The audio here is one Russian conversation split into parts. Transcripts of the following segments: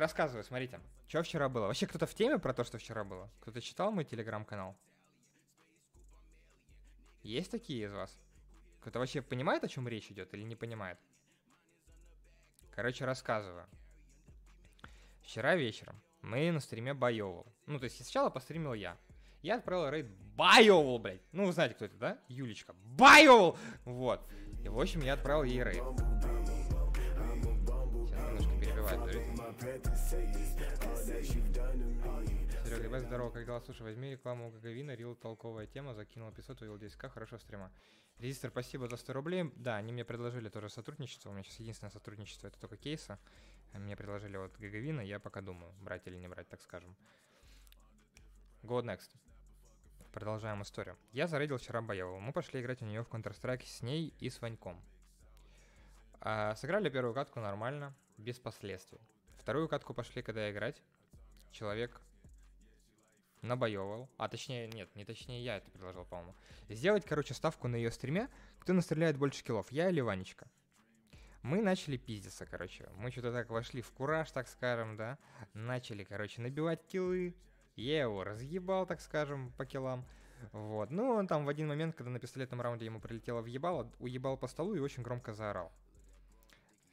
рассказываю, смотрите, что вчера было. Вообще кто-то в теме про то, что вчера было? Кто-то читал мой телеграм-канал? Есть такие из вас? Кто-то вообще понимает, о чем речь идет или не понимает? Короче, рассказываю. Вчера вечером мы на стриме боевал. Ну, то есть сначала постримил я. Я отправил рейд Байовал, блядь. Ну, вы знаете, кто это, да? Юлечка. Байовал! Вот. И, в общем, я отправил ей рейд. Сейчас немножко перебивает, подождите. Серега, ребят, здорово, как дела? Слушай, возьми рекламу Гаговина, рил толковая тема, закинул 500, увел 10к, хорошо стрима. Резистор, спасибо за 100 рублей. Да, они мне предложили тоже сотрудничество, у меня сейчас единственное сотрудничество, это только кейса. Мне предложили вот Гаговина, я пока думаю, брать или не брать, так скажем. Go next. Продолжаем историю. Я зарейдил вчера Боеву. Мы пошли играть у нее в Counter-Strike с ней и с Ваньком. А, сыграли первую катку нормально, без последствий. Вторую катку пошли, когда играть. Человек набоевал. А точнее, нет, не точнее я это предложил, по-моему. Сделать, короче, ставку на ее стриме, кто настреляет больше киллов, я или Ванечка. Мы начали пиздиться, короче. Мы что-то так вошли в кураж, так скажем, да. Начали, короче, набивать киллы. Я его разъебал, так скажем, по киллам. Вот. Ну, он там в один момент, когда на пистолетном раунде ему прилетело въебало, уебал по столу и очень громко заорал.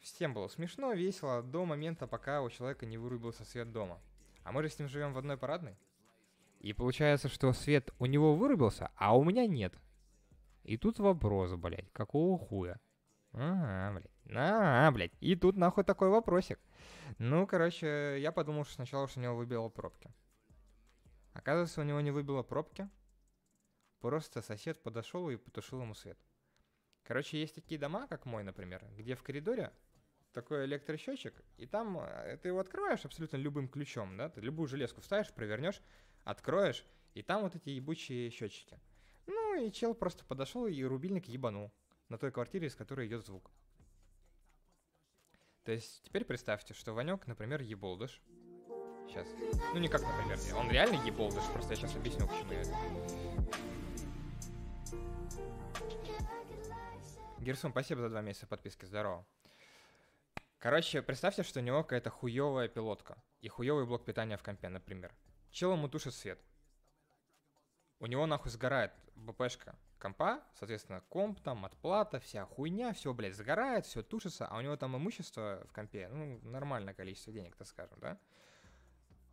Всем было смешно, весело до момента, пока у человека не вырубился свет дома. А мы же с ним живем в одной парадной. И получается, что свет у него вырубился, а у меня нет. И тут вопрос, блядь, какого хуя? Ага, блядь. А, блядь. И тут нахуй такой вопросик. Ну, короче, я подумал что сначала, что у него выбило пробки. Оказывается, у него не выбило пробки. Просто сосед подошел и потушил ему свет. Короче, есть такие дома, как мой, например, где в коридоре такой электросчетчик, и там э, ты его открываешь абсолютно любым ключом, да, ты любую железку вставишь, провернешь, откроешь, и там вот эти ебучие счетчики. Ну и чел просто подошел и рубильник ебанул на той квартире, из которой идет звук. То есть теперь представьте, что Ванек, например, еболдыш. Сейчас. Ну не как, например, он реально еболдыш, просто я сейчас объясню, почему я это. Герсун, спасибо за два месяца подписки, здорово. Короче, представьте, что у него какая-то хуевая пилотка и хуевый блок питания в компе, например. Чел ему тушит свет. У него нахуй сгорает БПшка компа, соответственно, комп там, отплата, вся хуйня, все, блядь, сгорает, все тушится, а у него там имущество в компе, ну, нормальное количество денег, так скажем, да?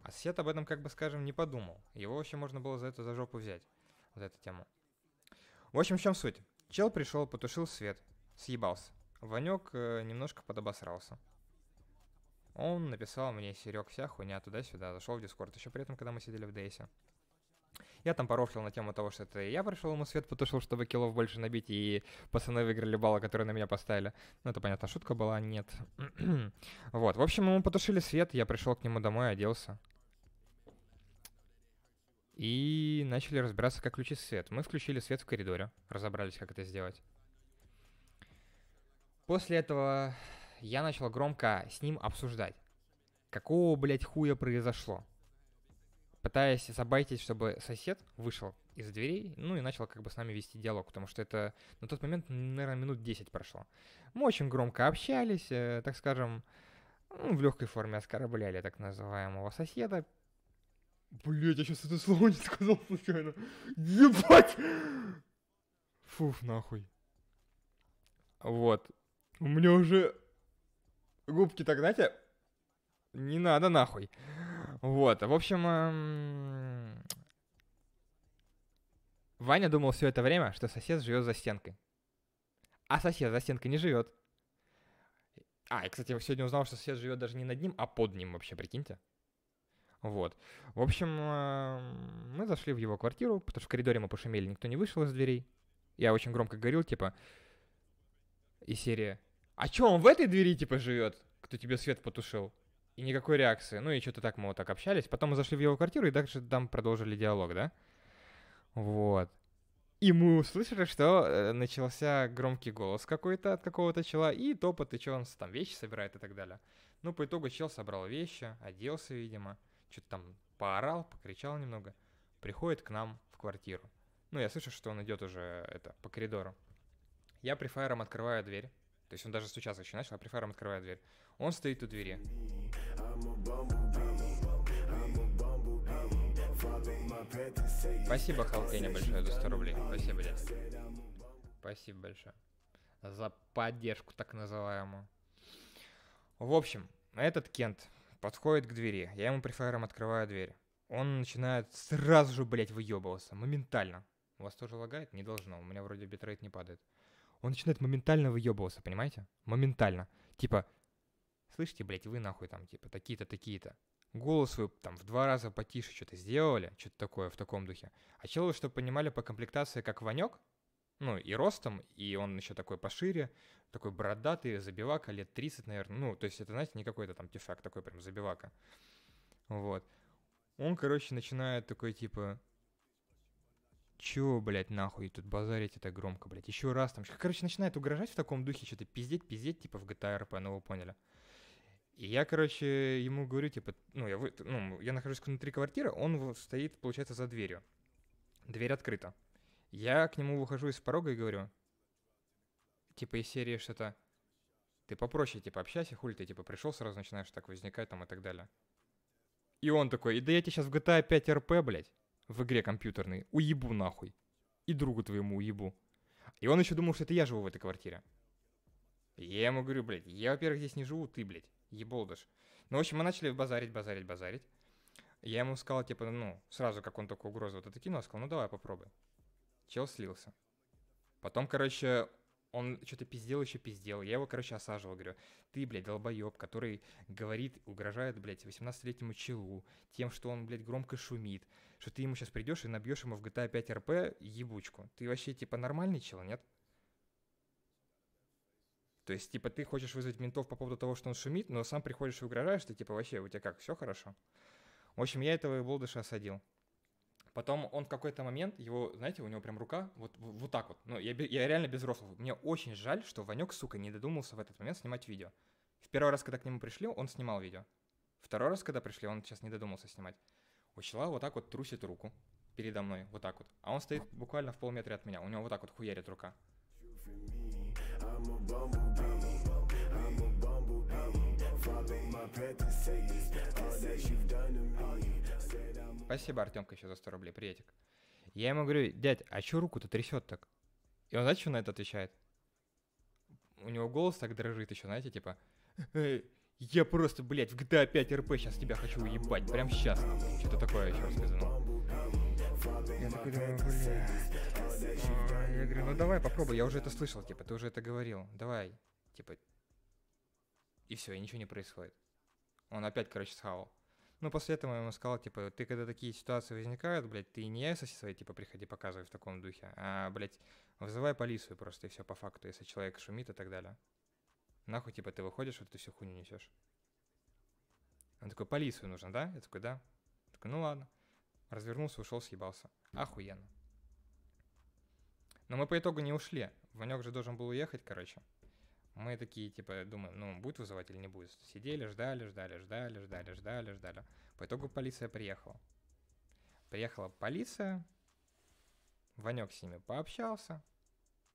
А Сет об этом, как бы скажем, не подумал. Его вообще можно было за это за жопу взять, вот эту тему. В общем, в чем суть? Чел пришел, потушил свет. Съебался. Ванек э, немножко подобосрался. Он написал мне, Серег, вся хуйня туда-сюда, зашел в Дискорд, еще при этом, когда мы сидели в Дейсе. Я там порофлил на тему того, что это я пришел, ему свет потушил, чтобы киллов больше набить, и пацаны выиграли баллы, которые на меня поставили. Ну, это, понятно, шутка была, нет. вот, в общем, ему потушили свет, я пришел к нему домой, оделся. И начали разбираться, как включить свет. Мы включили свет в коридоре, разобрались, как это сделать. После этого я начал громко с ним обсуждать, какого, блядь, хуя произошло. Пытаясь забайтить, чтобы сосед вышел из дверей, ну и начал как бы с нами вести диалог, потому что это на тот момент, наверное, минут 10 прошло. Мы очень громко общались, э, так скажем, ну, в легкой форме оскорбляли так называемого соседа, Блять, я сейчас это слово не сказал случайно. Ебать! Фуф, нахуй. Вот. У меня уже губки так, знаете, не надо нахуй. Вот, в общем, эм... Ваня думал все это время, что сосед живет за стенкой. А сосед за стенкой не живет. А, и, кстати, я сегодня узнал, что сосед живет даже не над ним, а под ним вообще, прикиньте. Вот. В общем, э, мы зашли в его квартиру, потому что в коридоре мы пошумели, никто не вышел из дверей. Я очень громко говорил, типа, и серия, а чё, он в этой двери, типа, живет, кто тебе свет потушил? И никакой реакции. Ну и что-то так мы вот так общались. Потом мы зашли в его квартиру и также там продолжили диалог, да? Вот. И мы услышали, что э, начался громкий голос какой-то от какого-то чела, и топот, и что он там вещи собирает и так далее. Ну, по итогу чел собрал вещи, оделся, видимо что-то там поорал, покричал немного, приходит к нам в квартиру. Ну, я слышу, что он идет уже это, по коридору. Я префайром открываю дверь. То есть он даже стучаться еще начал, а префайром открываю дверь. Он стоит у двери. Спасибо, Халкене, большое за 100 рублей. Спасибо, дядя. Спасибо большое. За поддержку так называемую. В общем, этот Кент подходит к двери. Я ему префайером открываю дверь. Он начинает сразу же, блядь, выебываться. Моментально. У вас тоже лагает? Не должно. У меня вроде битрейт не падает. Он начинает моментально выебываться, понимаете? Моментально. Типа, слышите, блядь, вы нахуй там, типа, такие-то, такие-то. Голос вы там в два раза потише что-то сделали, что-то такое в таком духе. А человек, чтобы понимали по комплектации, как Ванек, ну, и ростом, и он еще такой пошире, такой бородатый, забивака, лет 30, наверное, ну, то есть это, знаете, не какой-то там тюфяк, такой прям забивака, вот. Он, короче, начинает такой, типа, чё, блядь, нахуй тут базарить это громко, блядь, еще раз там, короче, начинает угрожать в таком духе, что-то пиздеть, пиздеть, типа, в GTA RP, ну, вы поняли. И я, короче, ему говорю, типа, ну, я, вы... ну, я нахожусь внутри квартиры, он стоит, получается, за дверью. Дверь открыта. Я к нему выхожу из порога и говорю, типа из серии что-то, ты попроще, типа, общайся, хули ты, типа, пришел, сразу начинаешь так возникать там и так далее. И он такой, и да я тебе сейчас в GTA 5 RP, блядь, в игре компьютерной, уебу нахуй. И другу твоему уебу. И он еще думал, что это я живу в этой квартире. И я ему говорю, блядь, я, во-первых, здесь не живу, ты, блядь, еболдыш. Ну, в общем, мы начали базарить, базарить, базарить. Я ему сказал, типа, ну, сразу, как он только угрозу вот это кинул, сказал, ну, давай попробуй. Чел слился. Потом, короче, он что-то пиздел, еще пиздел. Я его, короче, осаживал, говорю, ты, блядь, долбоеб, который говорит, угрожает, блядь, 18-летнему челу, тем, что он, блядь, громко шумит, что ты ему сейчас придешь и набьешь ему в GTA 5 RP ебучку. Ты вообще, типа, нормальный чел, нет? То есть, типа, ты хочешь вызвать ментов по поводу того, что он шумит, но сам приходишь и угрожаешь, ты, типа, вообще, у тебя как, все хорошо? В общем, я этого и Болдыша осадил. Потом он в какой-то момент, его, знаете, у него прям рука вот, вот так вот. Ну, я, я реально без рослов. Мне очень жаль, что Ванек, сука, не додумался в этот момент снимать видео. В первый раз, когда к нему пришли, он снимал видео. Второй раз, когда пришли, он сейчас не додумался снимать. У чела вот так вот трусит руку передо мной, вот так вот. А он стоит буквально в полметра от меня, у него вот так вот хуярит рука. Follow my path to say it's all that you've done to me. Спасибо, Артемка, еще за 100 рублей, приятик. Я ему говорю, дядь, а че руку-то трясет так? И он, знаете, что на это отвечает? У него голос так дрожит еще, знаете, типа... Я просто, блядь, в GTA 5 RP сейчас тебя хочу уебать, прям сейчас. Что-то такое еще рассказано. Я такой думаю, блядь. А, я говорю, ну давай попробуй, я уже это слышал, типа, ты уже это говорил, давай. Типа, и все, и ничего не происходит. Он опять, короче, схавал. Но ну, после этого я ему сказал, типа, ты когда такие ситуации возникают, блядь, ты не яйца свои, типа, приходи, показывай в таком духе, а, блядь, вызывай полицию просто и все по факту, если человек шумит и так далее. Нахуй, типа, ты выходишь, вот ты всю хуйню несешь. Он такой, полицию нужно, да? Я такой, да. Я такой, ну ладно. Развернулся, ушел, съебался. Охуенно. Но мы по итогу не ушли. Ванек же должен был уехать, короче. Мы такие, типа, думаем, ну, будет вызывать или не будет. Сидели, ждали, ждали, ждали, ждали, ждали, ждали. По итогу полиция приехала. Приехала полиция, Ванек с ними пообщался,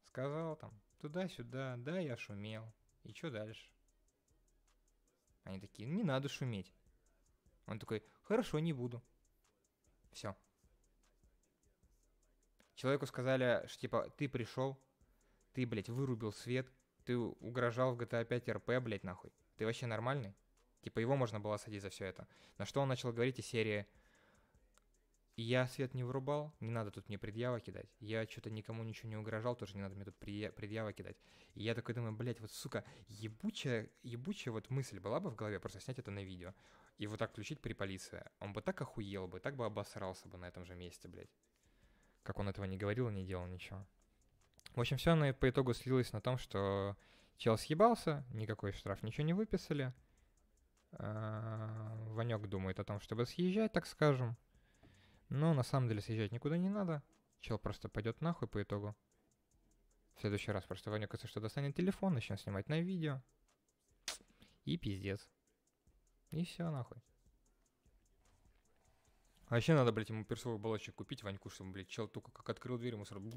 сказал там, туда-сюда, да, я шумел. И что дальше? Они такие, не надо шуметь. Он такой, хорошо, не буду. Все. Человеку сказали, что типа, ты пришел, ты, блядь, вырубил свет, ты угрожал в GTA 5 РП, блядь, нахуй. Ты вообще нормальный? Типа его можно было садить за все это. На что он начал говорить из серии «Я свет не вырубал, не надо тут мне предъява кидать. Я что-то никому ничего не угрожал, тоже не надо мне тут предъява кидать». И я такой думаю, блядь, вот сука, ебучая, ебучая вот мысль была бы в голове, просто снять это на видео и вот так включить при полиции. Он бы так охуел бы, так бы обосрался бы на этом же месте, блядь. Как он этого не говорил не делал ничего. В общем, все на, по итогу слилось на том, что чел съебался, никакой штраф ничего не выписали. А, Ванек думает о том, чтобы съезжать, так скажем. Но на самом деле съезжать никуда не надо. Чел просто пойдет нахуй по итогу. В следующий раз просто Ванек, если что, достанет телефон, начнет снимать на видео. И пиздец. И все нахуй. Вообще а надо, блядь, ему персовый баллончик купить, Ваньку, чтобы, блядь, чел только как открыл дверь, ему сразу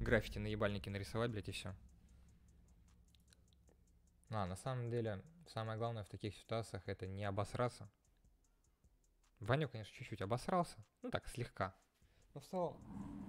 граффити на ебальнике нарисовать, блядь, и все. А, на самом деле, самое главное в таких ситуациях это не обосраться. Ваню, конечно, чуть-чуть обосрался. Ну так, слегка. Но в целом,